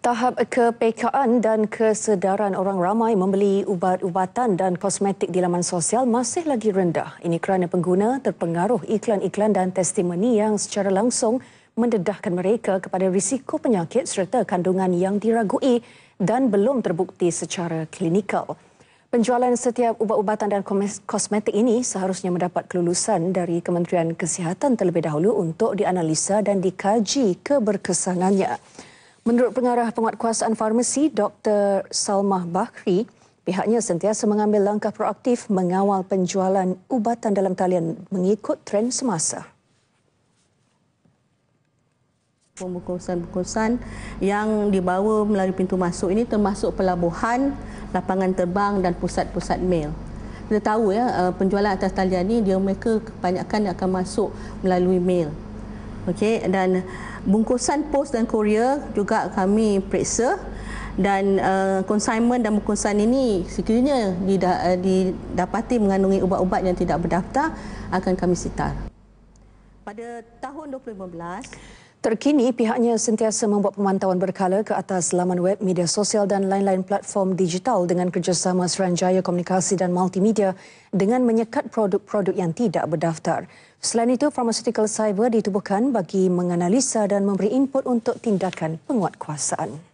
Tahap kepekaan dan kesedaran orang ramai membeli ubat-ubatan dan kosmetik di laman sosial masih lagi rendah. Ini kerana pengguna terpengaruh iklan-iklan dan testimoni yang secara langsung mendedahkan mereka kepada risiko penyakit serta kandungan yang diragui dan belum terbukti secara klinikal. Penjualan setiap ubat-ubatan dan kosmetik ini seharusnya mendapat kelulusan dari Kementerian Kesihatan terlebih dahulu untuk dianalisa dan dikaji keberkesanannya. Menurut pengarah penguatkuasaan farmasi Dr. Salmah Bakri, pihaknya sentiasa mengambil langkah proaktif mengawal penjualan ubatan dalam talian mengikut tren semasa. Pembukusan-pembukusan yang dibawa melalui pintu masuk ini termasuk pelabuhan, lapangan terbang dan pusat-pusat mail. Kita tahu ya penjualan atas talian ini dia mereka kebanyakan akan masuk melalui mail. Okey dan uh, bungkusan pos dan kurier juga kami periksa dan uh, consignment dan bungkusan ini sekiranya dida, uh, didapati mengandungi ubat-ubat yang tidak berdaftar akan kami sitar. Pada tahun 2015 Terkini, pihaknya sentiasa membuat pemantauan berkala ke atas laman web, media sosial dan lain-lain platform digital dengan kerjasama Seranjaya Komunikasi dan Multimedia dengan menyekat produk-produk yang tidak berdaftar. Selain itu, Pharmaceutical Cyber ditubuhkan bagi menganalisa dan memberi input untuk tindakan penguatkuasaan.